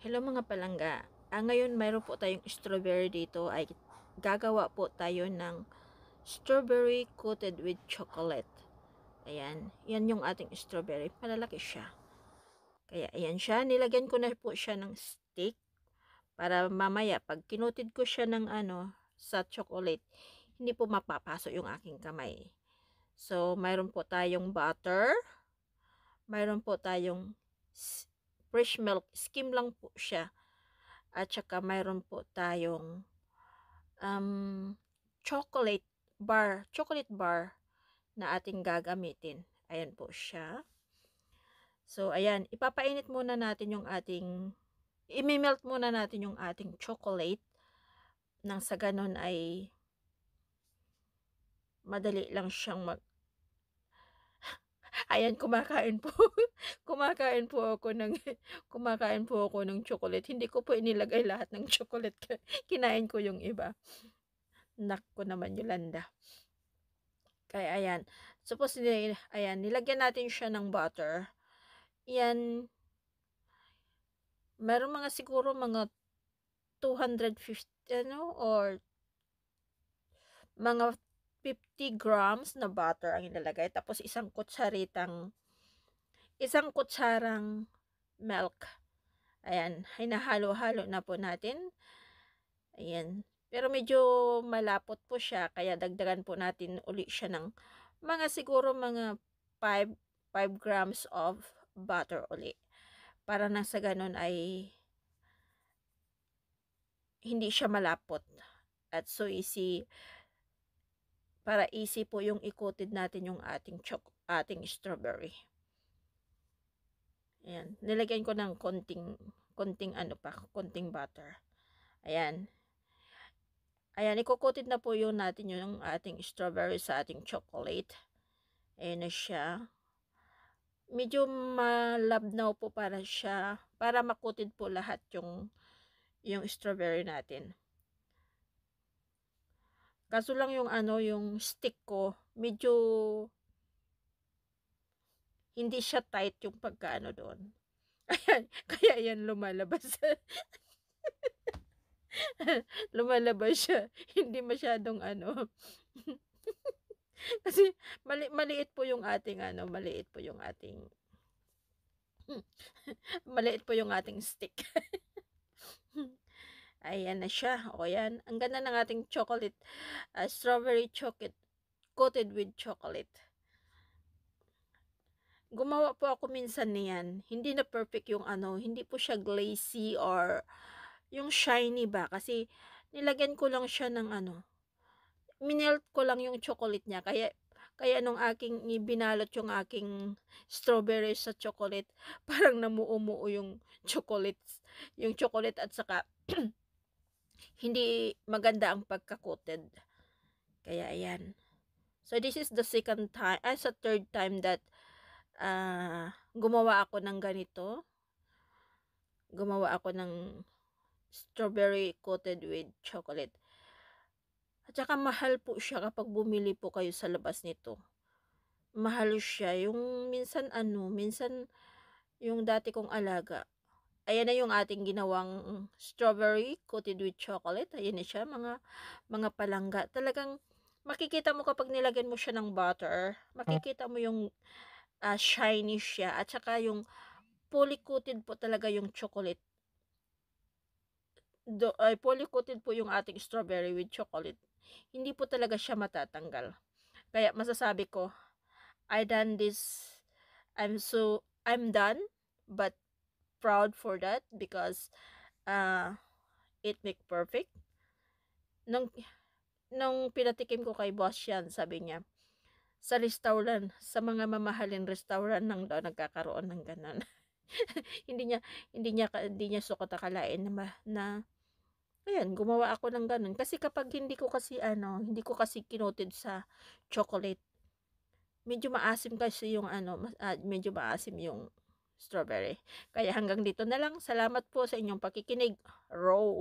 Hello mga palangga. Ah, ngayon mayroon po tayong strawberry dito ay gagawa po tayo ng strawberry coated with chocolate. Ayan, yan yung ating strawberry. Malalaki siya. Kaya ayan siya, nilagyan ko na po siya ng stick para mamaya pag kinutid ko siya ng ano sa chocolate, hindi po mapapasok yung aking kamay. So, mayroon po tayong butter. Mayroon po tayong fresh milk skim lang po siya at saka mayroon po tayong um, chocolate bar chocolate bar na ating gagamitin ayan po siya so ayan ipapainit muna natin yung ating imimelt muna natin yung ating chocolate nang sa ganun ay madali lang siyang mag Ayan, kumakain po. kumakain po ako ng kumakain po ako ng chocolate. Hindi ko po inilagay lahat ng chocolate. Kinain ko yung iba. Nakko naman Yolanda. Kaya ayan. Suppose, ayan, nilagyan natin siya ng butter. Yan. Meron mga siguro mga 250 ano or mga 50 grams na butter ang inilagay. Tapos isang kutsaritang, isang kutsarang milk. Ayan, hinahalo-halo na po natin. Ayan. Pero medyo malapot po siya, kaya dagdagan po natin uli siya ng mga siguro mga 5, 5 grams of butter uli. Para na sa ganun ay hindi siya malapot at so easy para easy po yung ikutin natin yung ating chok ating strawberry. Ayan, nilagyan ko ng konting konting ano pa, konting butter. Ayan. Ayan, ikukutid na po yung natin yung ating strawberry sa ating chocolate. Ayan na siya. Medyo malabnaw po para siya, para makutid po lahat yung yung strawberry natin. Kaso lang yung ano, yung stick ko, medyo hindi siya tight yung pagkaano doon. Ayan, kaya yan lumalabas. lumalabas siya. Hindi masyadong ano. Kasi mali, maliit po yung ating ano, maliit po yung ating maliit po yung ating stick. Ayan na siya. O yan. Ang ganda ng ating chocolate. Uh, strawberry chocolate coated with chocolate. Gumawa po ako minsan niyan. Hindi na perfect yung ano. Hindi po siya glazy or yung shiny ba. Kasi nilagyan ko lang siya ng ano. Minelt ko lang yung chocolate niya. Kaya kaya nung aking ibinalot yung aking strawberry sa chocolate, parang namuumuo yung chocolate, yung chocolate at saka hindi maganda ang pagkakoted. Kaya ayan. So this is the second time, ay ah, sa third time that uh, gumawa ako ng ganito. Gumawa ako ng strawberry coated with chocolate. At saka mahal po siya kapag bumili po kayo sa labas nito. Mahal siya. Yung minsan ano, minsan yung dati kong alaga, ayan na yung ating ginawang strawberry coated with chocolate. Ayan na siya, mga, mga palangga. Talagang makikita mo kapag nilagyan mo siya ng butter, makikita mo yung uh, ah, shiny siya at saka yung fully coated po talaga yung chocolate. Do, ay, fully coated po yung ating strawberry with chocolate. Hindi po talaga siya matatanggal. Kaya masasabi ko, I done this, I'm so, I'm done, but proud for that because uh, it make perfect. Nung, nung pinatikim ko kay boss yan, sabi niya, sa restaurant, sa mga mamahalin restaurant nang daw nagkakaroon ng ganun. hindi niya hindi niya hindi niya sukot akalain na, na Ayan, gumawa ako ng ganun. Kasi kapag hindi ko kasi ano, hindi ko kasi kinotid sa chocolate, medyo maasim kasi yung ano, uh, medyo maasim yung strawberry. Kaya hanggang dito na lang. Salamat po sa inyong pakikinig. Row.